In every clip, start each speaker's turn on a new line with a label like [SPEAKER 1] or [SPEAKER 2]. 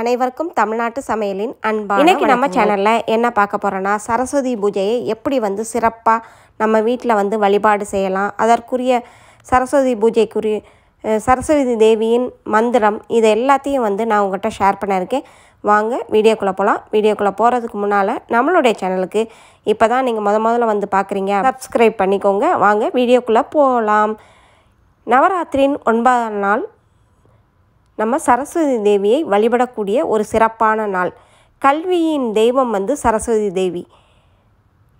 [SPEAKER 1] அனைவருக்கும் தமிழ்நாட்டு சமையலின் அன்பா இன்னைக்கு நம்ம சேனலில் என்ன பார்க்க போகிறோன்னா சரஸ்வதி பூஜையை எப்படி வந்து சிறப்பாக நம்ம வீட்டில் வந்து வழிபாடு செய்யலாம் அதற்குரிய சரஸ்வதி பூஜைக்குரிய சரஸ்வதி தேவியின் மந்திரம் இது எல்லாத்தையும் வந்து நான் உங்கள்கிட்ட ஷேர் பண்ணியிருக்கேன் வாங்க வீடியோக்குள்ளே போகலாம் வீடியோக்குள்ளே போகிறதுக்கு முன்னால் நம்மளுடைய சேனலுக்கு இப்போ தான் நீங்கள் முத முதல்ல வந்து பார்க்குறீங்க சப்ஸ்கிரைப் பண்ணிக்கோங்க வாங்க வீடியோக்குள்ளே போகலாம் நவராத்திரியின் ஒன்பதாம் நாள் நம்ம சரஸ்வதி தேவியை வழிபடக்கூடிய ஒரு சிறப்பான நாள் கல்வியின் தெய்வம் வந்து சரஸ்வதி தேவி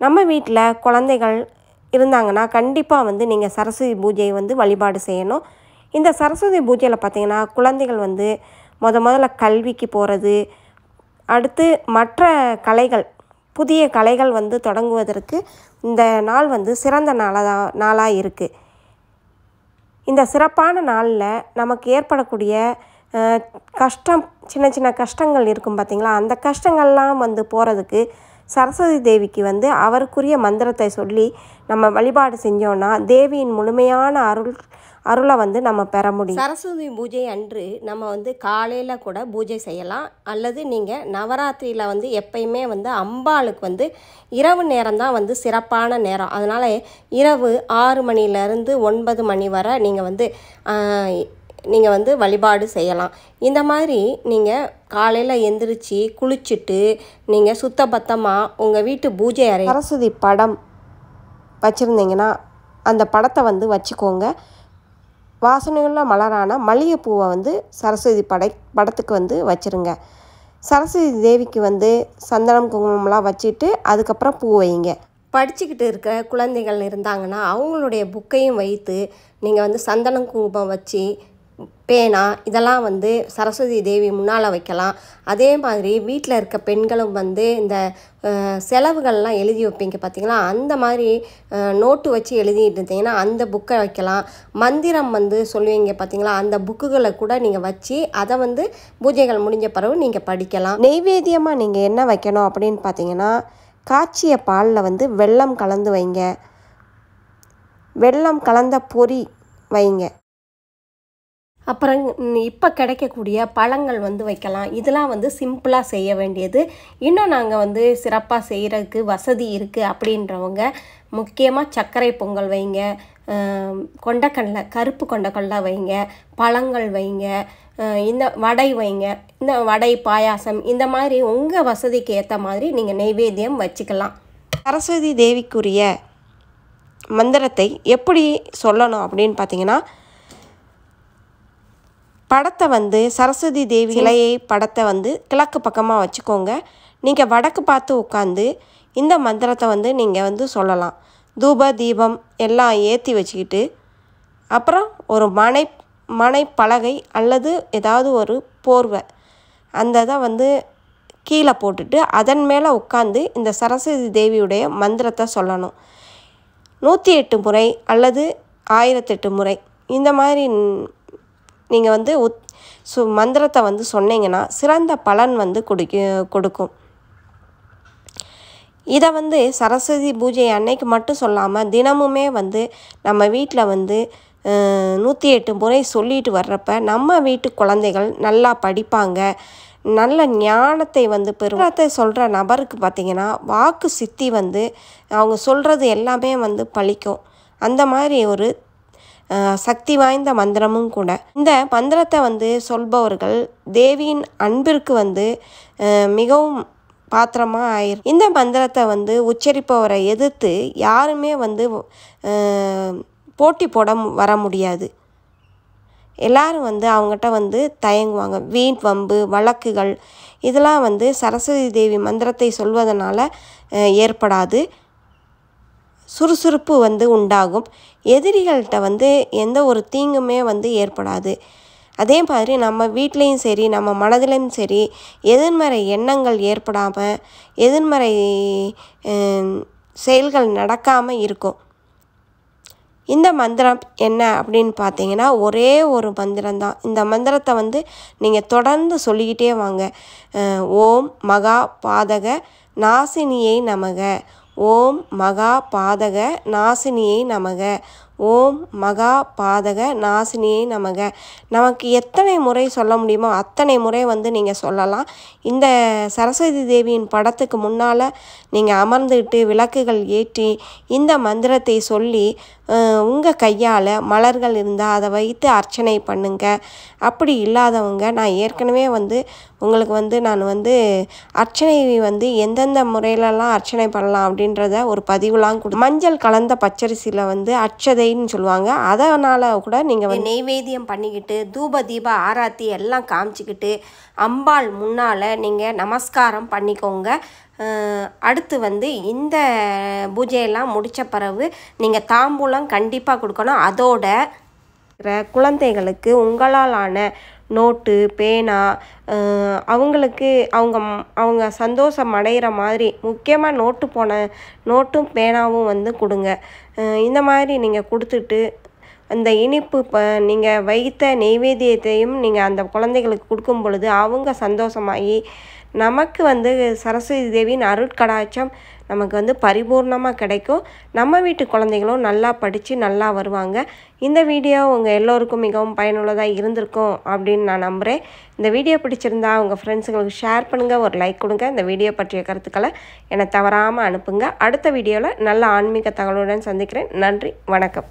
[SPEAKER 1] நம்ம வீட்டில் குழந்தைகள் இருந்தாங்கன்னா கண்டிப்பாக வந்து நீங்கள் சரஸ்வதி பூஜையை வந்து வழிபாடு செய்யணும் இந்த சரஸ்வதி பூஜையில் பார்த்திங்கன்னா குழந்தைகள் வந்து முத முதல்ல கல்விக்கு போகிறது அடுத்து மற்ற கலைகள் புதிய கலைகள் வந்து தொடங்குவதற்கு இந்த நாள் வந்து சிறந்த நாளாக நாளாக இருக்குது இந்த சிறப்பான நாளில் நமக்கு ஏற்படக்கூடிய கஷ்டம் சின்ன சின்ன கஷ்டங்கள் இருக்கும் பார்த்திங்களா அந்த கஷ்டங்கள்லாம் வந்து போகிறதுக்கு சரஸ்வதி தேவிக்கு வந்து அவருக்குரிய மந்திரத்தை சொல்லி நம்ம வழிபாடு செஞ்சோன்னா தேவியின் முழுமையான அருள் அருளை வந்து நம்ம பெற முடியும் சரஸ்வதி பூஜை அன்று நம்ம வந்து காலையில் கூட பூஜை செய்யலாம் அல்லது நீங்கள் நவராத்திரியில் வந்து எப்பயுமே வந்து அம்பாளுக்கு வந்து இரவு நேரம் தான் வந்து சிறப்பான நேரம் அதனால் இரவு ஆறு மணிலேருந்து ஒன்பது மணி வரை நீங்கள் வந்து நீங்கள் வந்து வழிபாடு செய்யலாம் இந்த மாதிரி நீங்கள் காலையில் எந்திரிச்சு குளிச்சுட்டு நீங்கள் சுத்தபத்தமாக உங்கள் வீட்டு பூஜை அறை சரஸ்வதி படம் வச்சுருந்தீங்கன்னா அந்த படத்தை வந்து வச்சுக்கோங்க வாசனையுள்ள மலரான மல்லிகைப்பூவை வந்து சரஸ்வதி படை படத்துக்கு வந்து வச்சுருங்க சரஸ்வதி தேவிக்கு வந்து சந்தனம் குங்குமம்லாம் வச்சுட்டு அதுக்கப்புறம் பூ வைங்க படிச்சுக்கிட்டு இருக்க குழந்தைகள் இருந்தாங்கன்னா அவங்களுடைய புக்கையும் வைத்து நீங்கள் வந்து சந்தனம் குங்குமம் வச்சு பேனா இதெல்லாம் வந்து சரஸ்வதி தேவி முன்னால் வைக்கலாம் அதே மாதிரி வீட்டில் இருக்க பெண்களும் வந்து இந்த செலவுகள்லாம் எழுதி வைப்பீங்க பார்த்திங்களா அந்த மாதிரி நோட்டு வச்சு எழுதிட்டு இருந்தீங்கன்னா அந்த புக்கை வைக்கலாம் மந்திரம் வந்து சொல்லுவீங்க பார்த்திங்களா அந்த புக்குகளை கூட நீங்கள் வச்சு அதை வந்து பூஜைகள் முடிஞ்ச பிறகு நீங்கள் படிக்கலாம் நெய்வேத்தியமாக நீங்கள் என்ன வைக்கணும் அப்படின்னு பார்த்தீங்கன்னா காய்ச்சிய பாலில் வந்து வெள்ளம் கலந்து வைங்க வெள்ளம் கலந்த பொறி வைங்க அப்புறம் இப்போ கிடைக்கக்கூடிய பழங்கள் வந்து வைக்கலாம் இதெல்லாம் வந்து சிம்பிளாக செய்ய வேண்டியது இன்னும் நாங்கள் வந்து சிறப்பாக செய்கிறதுக்கு வசதி இருக்குது அப்படின்றவங்க முக்கியமாக சர்க்கரை பொங்கல் வைங்க கொண்டக்கடலை கருப்பு கொண்டக்கடலை வைங்க பழங்கள் வைங்க இந்த வடை வைங்க இந்த வடை பாயாசம் இந்த மாதிரி உங்கள் வசதிக்கு ஏற்ற மாதிரி நீங்கள் நைவேத்தியம் வச்சுக்கலாம் சரஸ்வதி தேவிக்குரிய மந்திரத்தை எப்படி சொல்லணும் அப்படின்னு பார்த்தீங்கன்னா படத்தை வந்து சரஸ்வதி தேவி இலையை படத்தை வந்து கிழக்கு பக்கமாக வச்சுக்கோங்க நீங்கள் வடக்கு பார்த்து உட்காந்து இந்த மந்திரத்தை வந்து நீங்கள் வந்து சொல்லலாம் தூப தீபம் எல்லாம் ஏற்றி வச்சுக்கிட்டு அப்புறம் ஒரு மனை மனை பலகை அல்லது ஏதாவது ஒரு போர்வை அந்த இதை வந்து கீழே போட்டுட்டு அதன் மேலே உட்காந்து இந்த சரஸ்வதி தேவியுடைய மந்திரத்தை சொல்லணும் நூற்றி எட்டு முறை அல்லது ஆயிரத்தெட்டு முறை இந்த மாதிரி நீங்கள் வந்து உத் சு மந்திரத்தை வந்து சொன்னீங்கன்னா சிறந்த பலன் வந்து கொடுக்க கொடுக்கும் இதை வந்து சரஸ்வதி பூஜை அன்னைக்கு மட்டும் சொல்லாமல் தினமுமே வந்து நம்ம வீட்டில் வந்து நூற்றி எட்டு முறை சொல்லிட்டு வர்றப்ப நம்ம வீட்டு குழந்தைகள் நல்லா படிப்பாங்க நல்ல ஞானத்தை வந்து பெருமத்தை சொல்கிற நபருக்கு பார்த்திங்கன்னா வாக்கு சித்தி வந்து அவங்க சொல்கிறது எல்லாமே வந்து பழிக்கும் அந்த மாதிரி ஒரு சக்தி வாய்ந்த மந்திரமும் கூட இந்த மந்திரத்தை வந்து சொல்பவர்கள் தேவியின் அன்பிற்கு வந்து மிகவும் பாத்திரமாக ஆயிரும் இந்த மந்திரத்தை வந்து உச்சரிப்பவரை எதிர்த்து யாருமே வந்து போட்டி போட வர முடியாது எல்லாரும் வந்து அவங்ககிட்ட வந்து தயங்குவாங்க வீண் வம்பு வழக்குகள் இதெல்லாம் வந்து சரஸ்வதி தேவி மந்திரத்தை சொல்வதனால் ஏற்படாது சுறுசுறுப்பு வந்து உண்டாகும் எதிரிகள்கிட்ட வந்து எந்த ஒரு தீங்குமே வந்து ஏற்படாது அதே மாதிரி நம்ம வீட்லேயும் சரி நம்ம மனதிலையும் சரி எதிர்மறை எண்ணங்கள் ஏற்படாமல் எதிர்மறை செயல்கள் நடக்காமல் இருக்கும் இந்த மந்திரம் என்ன அப்படின்னு பார்த்தீங்கன்னா ஒரே ஒரு மந்திரம் தான் இந்த மந்திரத்தை வந்து நீங்கள் தொடர்ந்து சொல்லிக்கிட்டே வாங்க ஓம் மகா பாதக நாசினியை நமக ஓம் மகா பாதக நாசினியை நமக ஓம் மகா பாதக நாசினியை நமக நமக்கு எத்தனை முறை சொல்ல முடியுமோ அத்தனை முறை வந்து நீங்கள் சொல்லலாம் இந்த சரஸ்வதி தேவியின் படத்துக்கு முன்னால் நீங்கள் அமர்ந்துட்டு விளக்குகள் ஏற்றி இந்த மந்திரத்தை சொல்லி உங்கள் கையால் மலர்கள் இருந்தால் அதை வைத்து அர்ச்சனை பண்ணுங்க அப்படி இல்லாதவங்க நான் ஏற்கனவே வந்து உங்களுக்கு வந்து நான் வந்து அர்ச்சனை வந்து எந்தெந்த முறையிலலாம் அர்ச்சனை பண்ணலாம் அப்படின்றத ஒரு பதிவுலாம் கொடு மஞ்சள் கலந்த பச்சரிசியில் வந்து அச்சதை சீதைன்னு சொல்லுவாங்க அதனால் கூட நீங்கள் நெய்வேத்தியம் பண்ணிக்கிட்டு தூப தீப ஆராத்தி எல்லாம் காமிச்சிக்கிட்டு அம்பாள் முன்னால் நீங்கள் நமஸ்காரம் பண்ணிக்கோங்க அடுத்து வந்து இந்த பூஜையெல்லாம் முடித்த பிறகு நீங்கள் தாம்பூலம் கண்டிப்பாக கொடுக்கணும் அதோட குழந்தைகளுக்கு உங்களாலான நோட்டு பேனா அவங்களுக்கு அவங்க அவங்க சந்தோஷம் அடைகிற மாதிரி முக்கியமாக நோட்டு போன நோட்டும் பேனாவும் வந்து கொடுங்க இந்த மாதிரி நீங்கள் கொடுத்துட்டு அந்த இனிப்பு இப்போ நீங்கள் வைத்த நெய்வேத்தியத்தையும் நீங்கள் அந்த குழந்தைகளுக்கு கொடுக்கும் பொழுது அவங்க சந்தோஷமாகி நமக்கு வந்து சரஸ்வதி தேவியின் அருட்கடாட்சம் நமக்கு வந்து பரிபூர்ணமாக கிடைக்கும் நம்ம வீட்டு குழந்தைகளும் நல்லா படித்து நல்லா வருவாங்க இந்த வீடியோ உங்கள் எல்லோருக்கும் மிகவும் பயனுள்ளதாக இருந்திருக்கும் அப்படின்னு நான் நம்புகிறேன் இந்த வீடியோ பிடிச்சிருந்தா உங்கள் ஃப்ரெண்ட்ஸுங்களுக்கு ஷேர் பண்ணுங்கள் ஒரு லைக் கொடுங்க இந்த வீடியோ பற்றிய கருத்துக்களை என்னை தவறாமல் அனுப்புங்க அடுத்த வீடியோவில் நல்ல ஆன்மீக தகவலுடன் சந்திக்கிறேன் நன்றி வணக்கம்